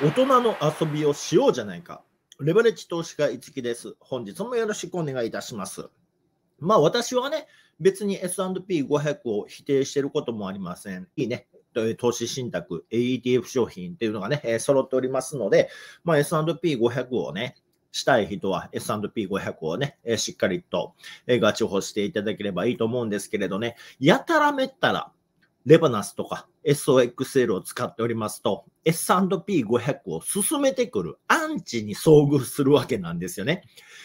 大人の遊びをしようじゃないか。レバレッジ投資家一木です。本日もよろしくお願いいたします。まあ私はね、別に S&P500 を否定していることもありません。いいね。投資信託、AETF 商品っていうのがね、え揃っておりますので、まあ、S&P500 をね、したい人は S&P500 をね、えしっかりと、えガチホしていただければいいと思うんですけれどね、やたらめったら、レバナスとか SOXL を使っておりますと、S&P500 を進めてくるアンチに遭遇するわけなんですよね。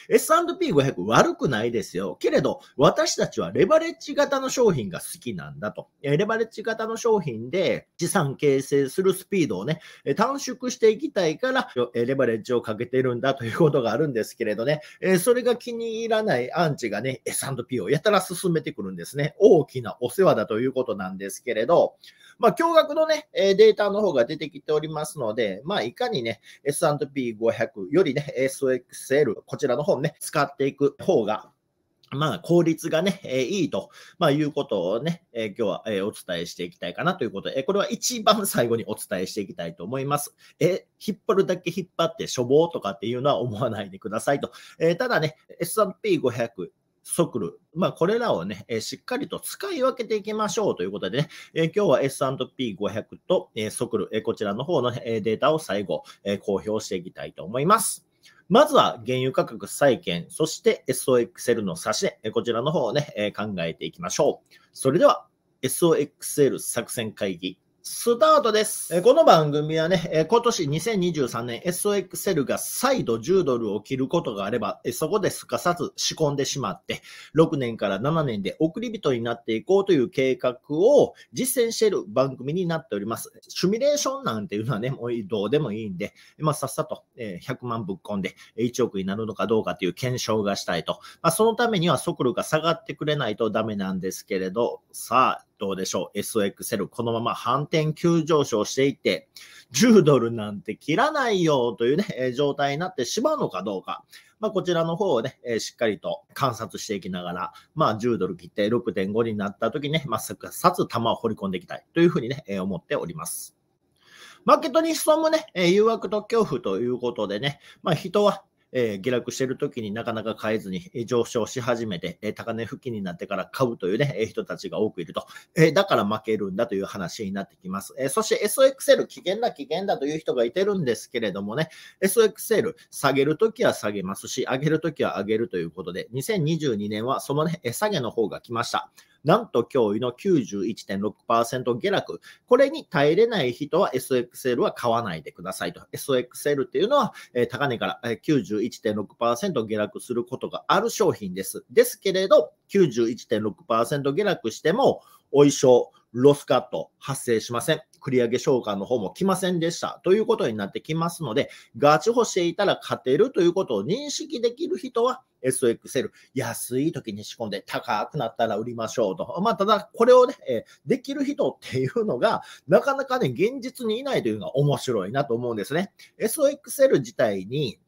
S&P500 悪くないですよ。けれど、私たちはレバレッジ型の商品が好きなんだと。レバレッジ型の商品で資産形成するスピードをね、短縮していきたいから、レバレッジをかけてるんだということがあるんですけれどね、それが気に入らないアンチがね、S&P をやたら進めてくるんですね。大きなお世話だということなんですけれど、まあ、驚愕のね、データの方が出てきておりますので、まあ、いかにね、S&P500 よりね、SXL、こちらの方ね、使っていく方が、まあ、効率がね、えいいと、まあ、いうことをね、え今日は、えお伝えしていきたいかなということで、えこれは一番最後にお伝えしていきたいと思います。え引っ張るだけ引っ張って、処方とかっていうのは思わないでくださいと。えただね、S&P500 ソル。まあ、これらをね、えしっかりと使い分けていきましょうということでね、え今日は S&P500 と、えソクル、えこちらの方の、ね、データを最後、え公表していきたいと思います。まずは原油価格再建、そして SOXL の差し値、こちらの方をね、考えていきましょう。それでは SOXL 作戦会議スタートです。この番組はね、今年2023年 SOXL が再度10ドルを切ることがあれば、そこですかさず仕込んでしまって、6年から7年で送り人になっていこうという計画を実践している番組になっております。シミュレーションなんていうのはね、もうどうでもいいんで、まあ、さっさと100万ぶっ込んで1億になるのかどうかという検証がしたいと。まあ、そのためには速度が下がってくれないとダメなんですけれど、さあ、どうでしょう。SOX l このまま反転急上昇していって、10ドルなんて切らないよというね、え状態になってしまうのかどうか。まあ、こちらの方をね、えしっかりと観察していきながら、まあ、10ドル切って6.5になった時ね、まあ、さつ玉を掘り込んでいきたいというふうにね、え思っております。マーケットに潜むね、誘惑と恐怖ということでね、まあ、人はえー、下落してる時になかなか買えずに上昇し始めて、え高値付近になってから買うというね、え人たちが多くいると、えだから負けるんだという話になってきます。えそして SXL 危険だ危険だという人がいてるんですけれどもね、SXL 下げるときは下げますし、上げるときは上げるということで、2022年はそのね、下げの方が来ました。なんと脅威の91.6%下落。これに耐えれない人は SXL は買わないでくださいと。SXL っていうのは、え高値から91.6%下落することがある商品です。ですけれど、91.6%下落しても、お衣装、ロスカット発生しません。繰り上げ償還の方も来ませんでした。ということになってきますので、ガチホしていたら勝てるということを認識できる人は、SXL、安い時に仕込んで高くなったら売りましょうと。まあ、ただ、これをね、えできる人っていうのが、なかなかね、現実にいないというのが面白いなと思うんですね。SXL 自体に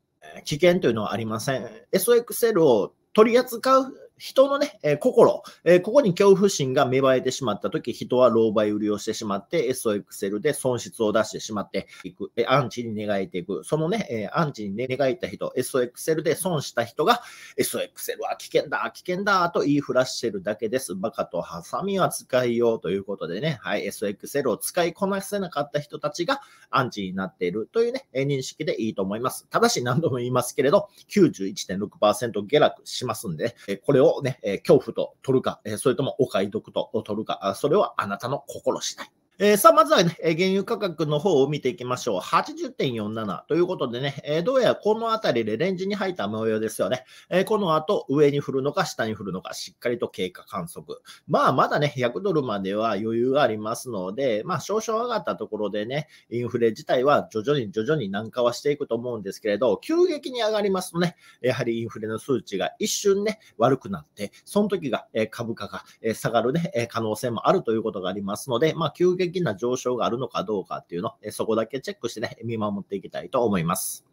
危険というのはありません。SXL を取り扱う人のね、え心、えここに恐怖心が芽生えてしまったとき、人は狼狽売りをしてしまって、SOXL で損失を出してしまっていく、えアンチに願いていく。そのね、えアンチに願いた人、SOXL で損した人が、SOXL は危険だ、危険だ、と言いふらしてるだけです。バカとハサミは使いようということでね、はい、SOXL を使いこなせなかった人たちがアンチになっているというね、え認識でいいと思います。ただし何度も言いますけれど、91.6%下落しますんで、これををね、恐怖と取るか、それともお買い得と取るか、それはあなたの心次第。えー、さあ、まずはね、原油価格の方を見ていきましょう。80.47ということでね、えー、どうやらこのあたりでレンジに入った模様ですよね。えー、この後、上に振るのか下に振るのか、しっかりと経過観測。まあ、まだね、100ドルまでは余裕がありますので、まあ、少々上がったところでね、インフレ自体は徐々に徐々に軟化はしていくと思うんですけれど、急激に上がりますとね、やはりインフレの数値が一瞬ね、悪くなって、その時が株価が下がるね、可能性もあるということがありますので、まあ、急激的な上昇があるのかどうかっていうの、えそこだけチェックしてね、見守っていきたいと思います。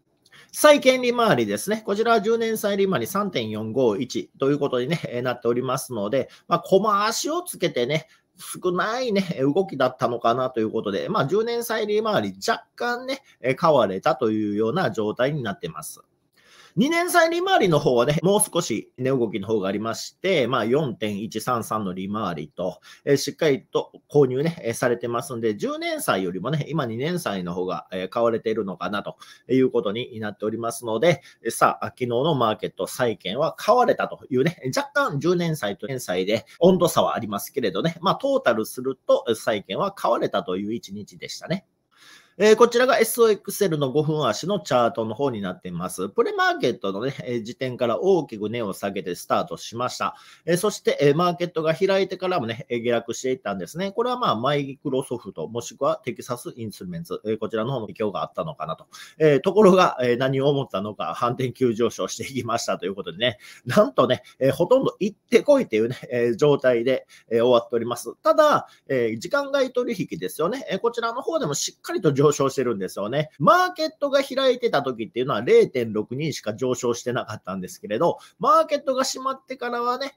債権利回りですね。こちらは10年債利回り3.451ということに、ね、なっておりますので、まあ、駒足をつけてね、少ないね、動きだったのかなということで、まあ、10年債利回り若干ね、買われたというような状態になってます。2年債利回りの方はね、もう少し値動きの方がありまして、まあ4.133の利回りと、えー、しっかりと購入ね、されてますんで、10年債よりもね、今2年債の方が、え買われているのかなということになっておりますので、さあ、昨日のマーケット債券は買われたというね、若干10年債と年債で温度差はありますけれどね、まあトータルすると債券は買われたという一日でしたね。えー、こちらが SOXL の5分足のチャートの方になっています。プレマーケットの、ねえー、時点から大きく値を下げてスタートしました。えー、そして、えマーケットが開いてからも、ね、下落していったんですね。これは、まあ、マイクロソフトもしくはテキサスインスルメンツ、えこちらの方の影響があったのかなと。えところが、え何を思ったのか反転急上昇していきましたということでね、なんとね、えほとんど行ってこいというね、え状態で、え終わっております。ただ、え時間外取引ですよね。えこちらの方でもしっかりと上昇してるんですよね。マーケットが開いてた時っていうのは0.6人しか上昇してなかったんですけれど、マーケットが閉まってからはね、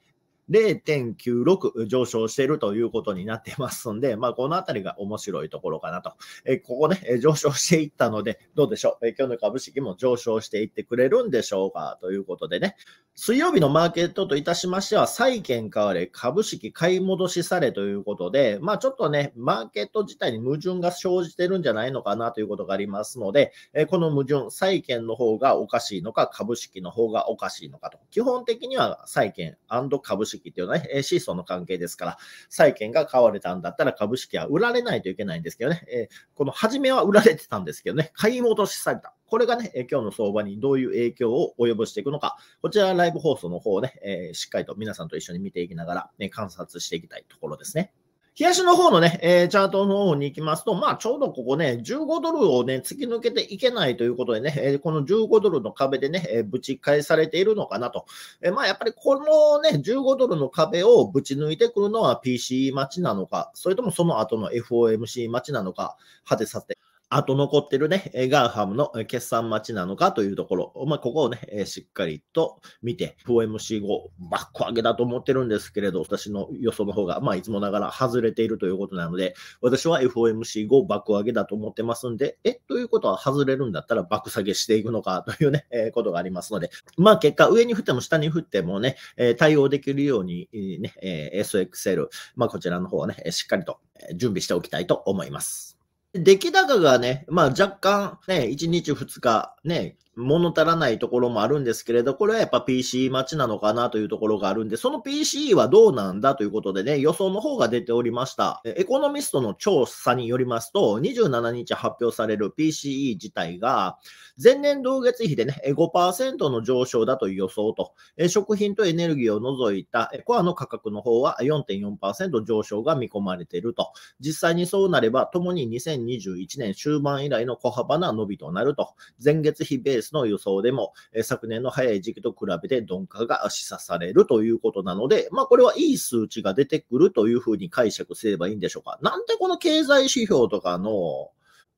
0.96上昇しているということになってますんで、まあ、このあたりが面白いところかなと。えここね、え上昇していったので、どうでしょう、え今日の株式も上昇していってくれるんでしょうかということでね、水曜日のマーケットといたしましては、債券買われ、株式買い戻しされということで、まあ、ちょっとね、マーケット自体に矛盾が生じてるんじゃないのかなということがありますので、えこの矛盾、債券の方がおかしいのか、株式の方がおかしいのかと。基本的には債券株式式っていうのはね、えシーソーの関係ですから、債券が買われたんだったら株式は売られないといけないんですけどね、えこの初めは売られてたんですけどね、買い戻しされた。これがね、今日の相場にどういう影響を及ぼしていくのか、こちらライブ放送の方をね、えしっかりと皆さんと一緒に見ていきながら、ね、観察していきたいところですね。東の方のね、えー、チャートの方に行きますと、まあ、ちょうどここね、15ドルをね、突き抜けていけないということでね、えー、この15ドルの壁でね、えー、ぶち返されているのかなと。えまあ、やっぱりこのね、15ドルの壁をぶち抜いてくるのは PC 待ちなのか、それともその後の FOMC 待ちなのか、はてさて。あと残ってるね、ガーハムの決算待ちなのかというところ、まあ、ここをね、しっかりと見て、FOMC 後、バック上げだと思ってるんですけれど、私の予想の方が、まあ、いつもながら外れているということなので、私は FOMC 後、バック上げだと思ってますんで、え、ということは外れるんだったら、バック下げしていくのかというね、えことがありますので、まあ、結果、上に振っても下に振ってもね、え対応できるように、ね、え SXL、まあ、こちらの方はね、しっかりと準備しておきたいと思います。出来高がね、まあ若干ね、1日2日ね、物足らないところもあるんですけれど、これはやっぱ PC 待ちなのかなというところがあるんで、その PC はどうなんだということでね、予想の方が出ておりました。エコノミストの調査によりますと、27日発表される PCE 自体が、前年同月比でね、5%の上昇だという予想と、食品とエネルギーを除いたコアの価格の方は4.4%上昇が見込まれていると。実際にそうなれば、ともに2021年終盤以来の小幅な伸びとなると。前月比ベーススの予想でも、え昨年の早い時期と比べて鈍化が示唆されるということなので、まあ、これはいい数値が出てくるというふうに解釈すればいいんでしょうか。なんでこの経済指標とかの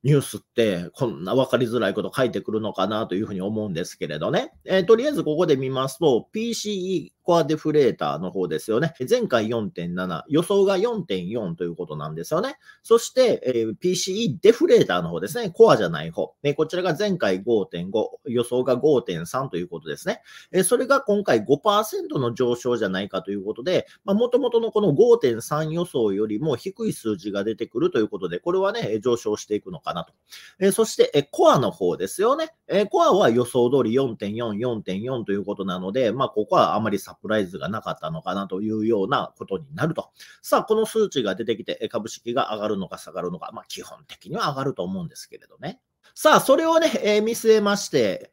ニュースってこんな分かりづらいこと書いてくるのかなというふうに思うんですけれどね。えー、とりあえずここで見ますと、PCE コアデフレーターの方ですよね。前回4.7、予想が4.4ということなんですよね。そして、えー、PCE デフレーターの方ですね。コアじゃない方。ね、こちらが前回5.5、予想が5.3ということですね。えー、それが今回5%の上昇じゃないかということで、もともとのこの5.3予想よりも低い数字が出てくるということで、これはね、上昇していくのかなと。えー、そして、えコアの方ですよね。えコアは予想通り4.4、4.4ということなので、まあ、ここはあまりサプライズがなかったのかなというようなことになると。さあ、この数値が出てきて、株式が上がるのか下がるのか、まあ、基本的には上がると思うんですけれどね。さあ、それをね、えー、見据えまして、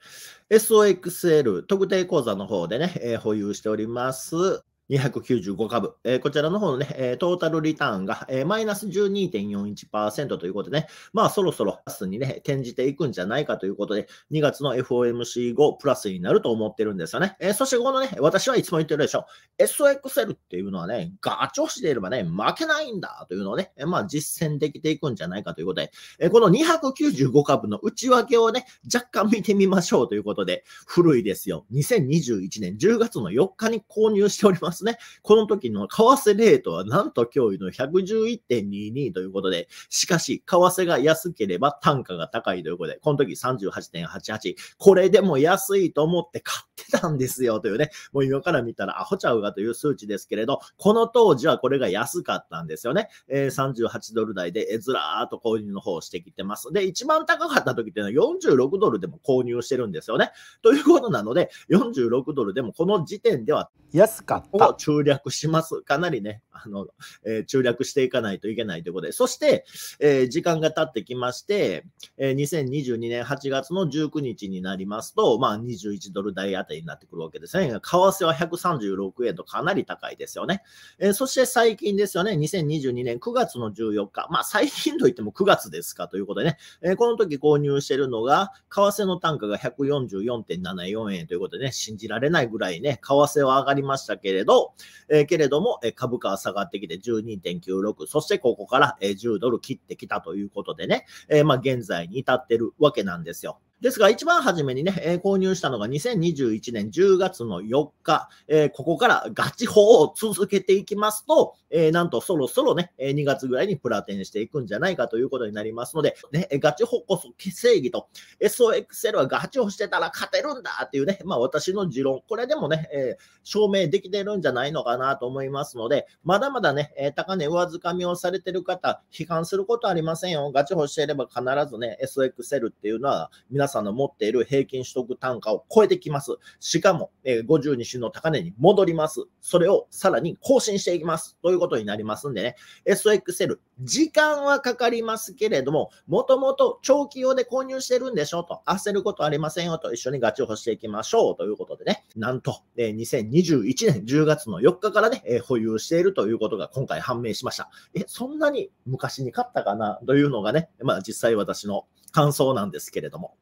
SOXL 特定口座の方でね、えー、保有しております。295株、えー、こちらの方のね、えー、トータルリターンが、えー、マイナス12.41%ということでね、まあそろそろ明日にね、転じていくんじゃないかということで、2月の FOMC 後プラスになると思ってるんですよね。えー、そしてこのね、私はいつも言ってるでしょ、s x l っていうのはね、ガチョしていればね、負けないんだというのをね、まあ実践できていくんじゃないかということで、えー、この295株の内訳をね、若干見てみましょうということで、古いですよ。2021年10月の4日に購入しております。ますね。この時の為替レートはなんと驚異の111.22ということで、しかし、為替が安ければ単価が高いということで、この時38.88、これでも安いと思って買ってたんですよというね、もう今から見たらアホちゃうがという数値ですけれど、この当時はこれが安かったんですよね。えー、38ドル台でずらーっと購入の方をしてきてます。で、一番高かった時っていうのは46ドルでも購入してるんですよね。ということなので、46ドルでもこの時点では安かった中略します。かなりね、あの、えー、中略していかないといけないということで、そして、えー、時間が経ってきまして、えー、2022年8月の19日になりますと、まあ、21ドル台あたりになってくるわけですね。為替は136円とかなり高いですよね。えそして最近ですよね、2022年9月の14日、まあ、最近といっても9月ですかということでね、えこの時購入してるのが、為替の単価が144.74円ということでね、信じられないぐらいね、為替は上がりましたけれど、ど、えー、けれども、え株価は下がってきて12.96、そしてここから、え10ドル切ってきたということでね、えまあ現在に至ってるわけなんですよ。ですが、一番初めにね、えー、購入したのが2021年10月の4日、えー、ここからガチ法を続けていきますと、えー、なんとそろそろね、2月ぐらいにプラテンしていくんじゃないかということになりますので、ね、ガチ法こそ正義と、SOXL はガチ法してたら勝てるんだっていうね、まあ私の持論、これでもね、え証明できてるんじゃないのかなと思いますので、まだまだね、え高値上掴みをされてる方、批判することありませんよ。ガチ法していれば必ずね、SOXL っていうのは皆さんさんの持っている平均取得単価を超えてきます。しかも、えー、52週の高値に戻ります。それをさらに更新していきます。ということになりますんでね、SXL、時間はかかりますけれども、もともと長期用で購入してるんでしょと、焦ることありませんよと、一緒にガチホしていきましょうということでね、なんと、えー、2021年10月の4日からね、えー、保有しているということが今回判明しました。え、そんなに昔に買ったかなというのがね、まあ実際私の感想なんですけれども。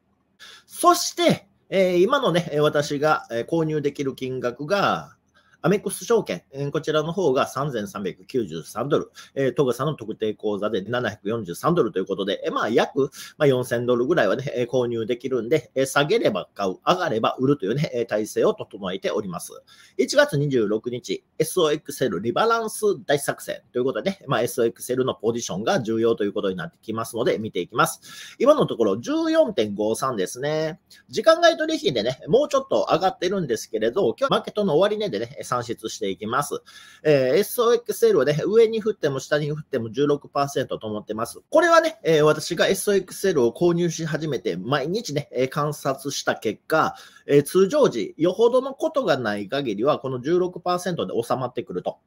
そして、え今のね、私が購入できる金額が、アメックス証券、こちらの方が3393ドル、トー、戸さんの特定口座で743ドルということで、まあ約、4000ドルぐらいはね、購入できるんで、下げれば買う、上がれば売るというね、体制を整えております。1月26日、SOXL リバランス大作戦ということで、ね、まあ、SOXL のポジションが重要ということになってきますので、見ていきます。今のところ14.53ですね。時間外取引でね、もうちょっと上がってるんですけれど、今日マーケットの終値でね、算出していきます。えー、SOXL はね、上に振っても下に振っても16%と思ってます。これはね、えー、私が SOXL を購入し始めて、毎日ね、え観察した結果、え通常時、よほどのことがない限りは、この16%で収まってくると。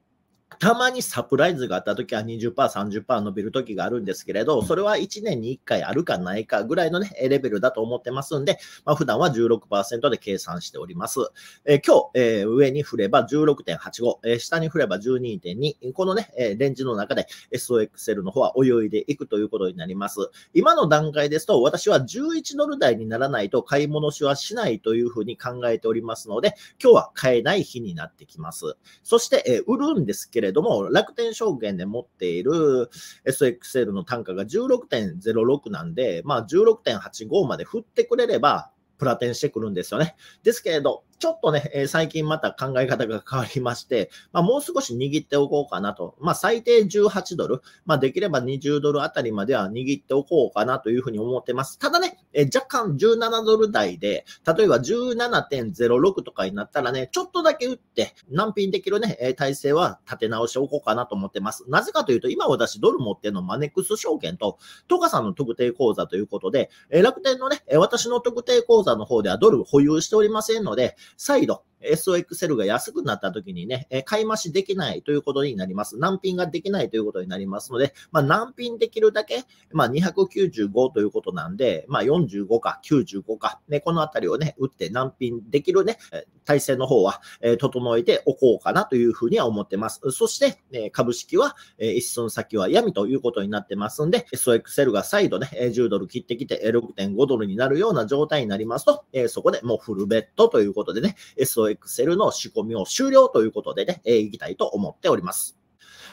たまにサプライズがあったときは20%、30%伸びるときがあるんですけれど、それは1年に1回あるかないかぐらいの、ね、レベルだと思ってますんで、まあ、普段は16%で計算しております。えー、今日、えー、上に振れば16.85、えー、下に振れば12.2、このね、えレンジの中で SOXL の方は泳いでいくということになります。今の段階ですと、私は11ドル台にならないと買い戻しはしないというふうに考えておりますので、今日は買えない日になってきます。そして、え売るんですけれどれども、楽天証券で持っている SXL の単価が16.06なんで、まあ16.85まで振ってくれれば、プラテンしてくるんですよね。ですけれど、ちょっとね、最近また考え方が変わりまして、まあ、もう少し握っておこうかなと。まあ、最低18ドル、まあ、できれば20ドルあたりまでは握っておこうかなというふうに思ってます。ただね、え若干17ドル台で、例えば17.06とかになったらね、ちょっとだけ打って、難品できるね、体制は立て直しておこうかなと思ってます。なぜかというと、今私ドル持ってるのマネックス証券と、トカさんの特定口座ということで、え楽天のね、私の特定口座の方ではドル保有しておりませんので、再度、SOXL が安くなった時にね、え買い増しできないということになります。難品ができないということになりますので、まあ、難品できるだけ、まあ、295ということなんで、まあ、45か95か、ね、このあたりをね、打って難品できるね、体制の方は、え整えておこうかなというふうには思ってます。そして、え株式は、え一寸先は闇ということになってますんで、SOXL が再度ね、10ドル切ってきて6.5ドルになるような状態になりますと、えそこでもうフルベッドということでね、SOXL エクセルの仕込みを終了ということでね、えー、いきたいと思っております。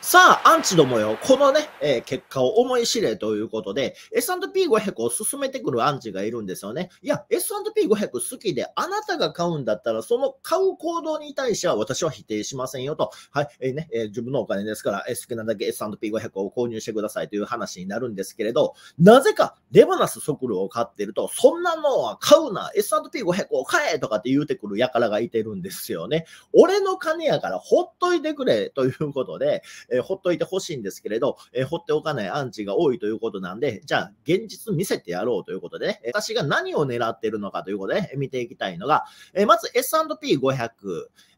さあ、アンチどもよ、このね、えー、結果を思い知れということで、S&P500 を進めてくるアンチがいるんですよね。いや、S&P500 好きで、あなたが買うんだったら、その買う行動に対しては私は否定しませんよと。はい、えー、ね、えー、自分のお金ですから、えー、好きなだけ S&P500 を購入してくださいという話になるんですけれど、なぜか、レバナスソクルを買ってると、そんなのは買うな、S&P500 を買えとかって言うてくる輩がいてるんですよね。俺の金やからほっといてくれということで、えほっといてほしいんですけれど、えほっておかないアンチが多いということなんで、じゃあ現実見せてやろうということで、ね、私が何を狙ってるのかということで見ていきたいのが、えまず S&P500、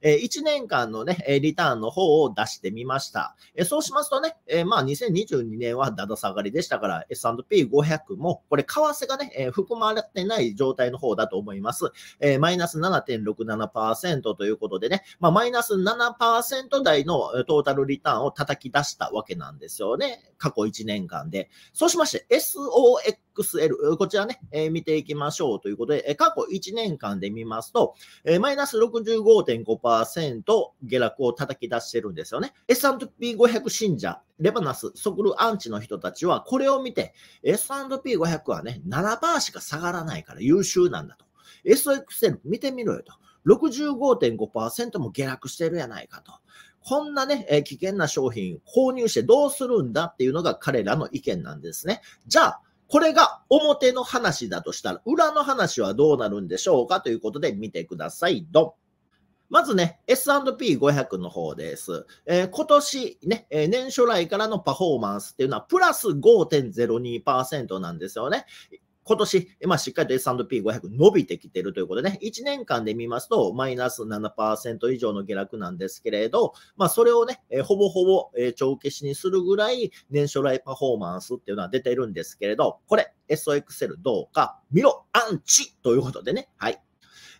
え1年間のね、リターンの方を出してみました。えそうしますとね、えまあ2022年はだだ下がりでしたから、S&P500 も、これ、為替がね、え含まれてない状態の方だと思います。えマイナス7.67%ということでね、まあ、マイナス7%台のトータルリターンを叩叩き出したわけなんですよね。過去1年間で。そうしまして、SOXL、こちらね、えー、見ていきましょうということで、え過去1年間で見ますと、えマイナス65.5%下落を叩き出してるんですよね。S&P500 信者、レバナス、ソクルアンチの人たちは、これを見て、S&P500 はね、7%しか下がらないから優秀なんだと。SXL o 見てみろよと。65.5%も下落してるやないかと。こんなね、え危険な商品購入してどうするんだっていうのが彼らの意見なんですね。じゃあ、これが表の話だとしたら、裏の話はどうなるんでしょうかということで見てください。ドン。まずね、S&P500 の方です。えー、今年ね、年初来からのパフォーマンスっていうのはプラス5.02%なんですよね。今年、まあ、しっかりと S&P500 伸びてきてるということでね、1年間で見ますと、マイナス7%以上の下落なんですけれど、まあ、それをね、えほぼほぼ、え帳消しにするぐらい、年初来パフォーマンスっていうのは出てるんですけれど、これ、SOXL どうか、見ろ、アンチということでね、はい、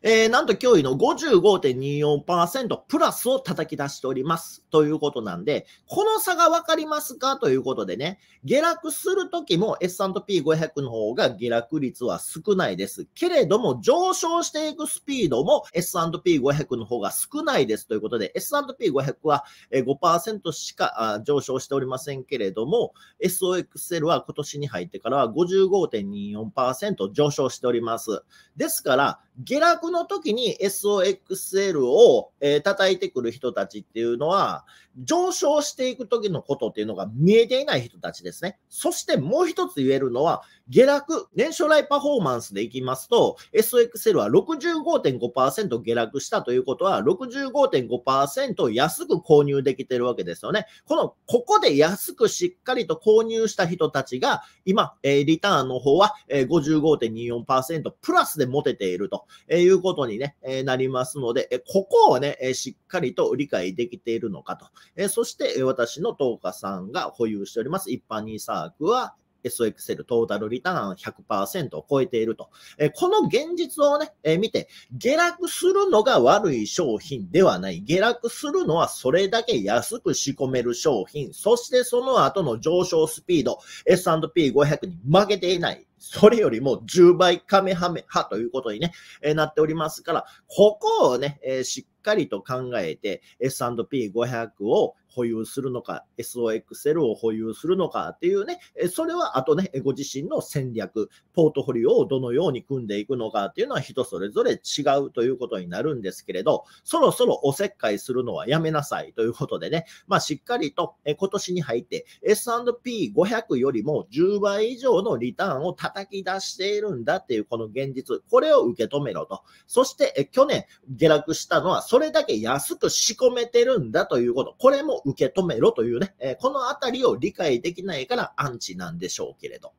えー、なんと脅威の55.24%プラスを叩き出しておりますということなんで、この差がわかりますかということでね、下落するときも S&P500 の方が下落率は少ないです。けれども、上昇していくスピードも S&P500 の方が少ないですということで、S&P500 は5%しか上昇しておりませんけれども、SOXL は今年に入ってからは55.24%上昇しております。ですから、下落逆の時に SOXL を、えー、叩いてくる人たちっていうのは、上昇していく時のことっていうのが見えていない人たちですね。そしてもう一つ言えるのは、下落、年初来パフォーマンスでいきますと、SXL は65.5%下落したということは、65.5%安く購入できてるわけですよね。この、ここで安くしっかりと購入した人たちが、今、えー、リターンの方は、えー、55.24%プラスで持てていると、いうことに、ねえなりますので、えここをね、えしっかりと理解できているのかと。えそして、私の東花さんが保有しております一般にサークは、SXL トータルリターン100%を超えていると。えこの現実をね、え見て、下落するのが悪い商品ではない。下落するのはそれだけ安く仕込める商品。そしてその後の上昇スピード、S&P500 に負けていない。それよりも10倍カメハメ派ということにね、えなっておりますから、ここをね、えしっかりと考えて S&P500 を保有するのか、SOXL を保有するのかっていうね、それはあとね、ご自身の戦略、ポートフォリオをどのように組んでいくのかっていうのは人それぞれ違うということになるんですけれど、そろそろおせっかいするのはやめなさいということでね、まあ、しっかりと今年に入って S&P500 よりも10倍以上のリターンを叩き出しているんだっていうこの現実、これを受け止めろと。そして去年下落したのはそれだけ安く仕込めてるんだということ。これも受け止めろというね、えこのあたりを理解できないからアンチなんでしょうけれど。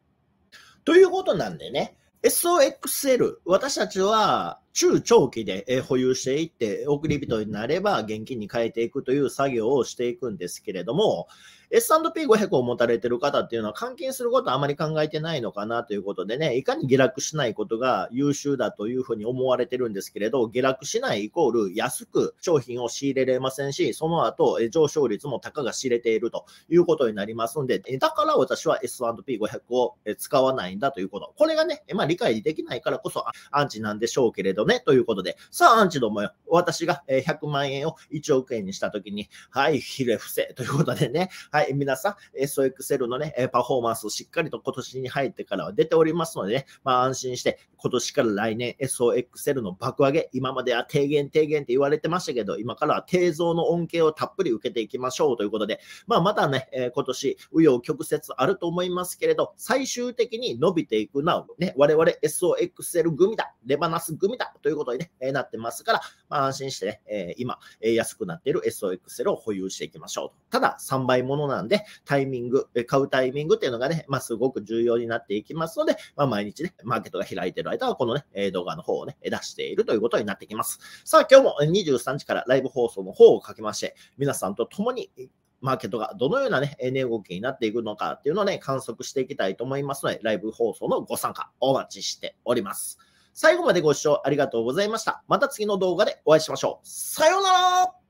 ということなんでね、SOXL、私たちは中長期で保有していって、送り人になれば現金に変えていくという作業をしていくんですけれども、S&P500 を持たれてる方っていうのは換金することあまり考えてないのかなということでね、いかに下落しないことが優秀だというふうに思われてるんですけれど、下落しないイコール安く商品を仕入れれませんし、その後上昇率も高が知れているということになりますんで、だから私は S&P500 を使わないんだということ。これがね、まあ理解できないからこそアンチなんでしょうけれどね、ということで。さあ、アンチどもよ。私が100万円を1億円にしたときに、はい、ひれ伏せということでね、はい、い、皆さん、SXL o のね、パフォーマンスをしっかりと今年に入ってからは出ておりますのでね、まあ安心して、今年から来年 SOXL の爆上げ、今までは低減低減って言われてましたけど、今からは低増の恩恵をたっぷり受けていきましょうということで、まあまたね、え今年、紆余曲折あると思いますけれど、最終的に伸びていくなお、ね、我々 SOXL 組だ、レバナス組だということに、ねえなってますから、まあ安心してね、え今、え安くなっている SOXL を保有していきましょうと。ただ、3倍ものなんで、タイミング、買うタイミングっていうのがね、まあ、すごく重要になっていきますので、まあ、毎日ね、マーケットが開いてる間は、このね、動画の方をね、出しているということになってきます。さあ、今日も23時からライブ放送の方をかけまして、皆さんと共にマーケットがどのようなね、値動きになっていくのかっていうのをね、観測していきたいと思いますので、ライブ放送のご参加お待ちしております。最後までご視聴ありがとうございました。また次の動画でお会いしましょう。さようなら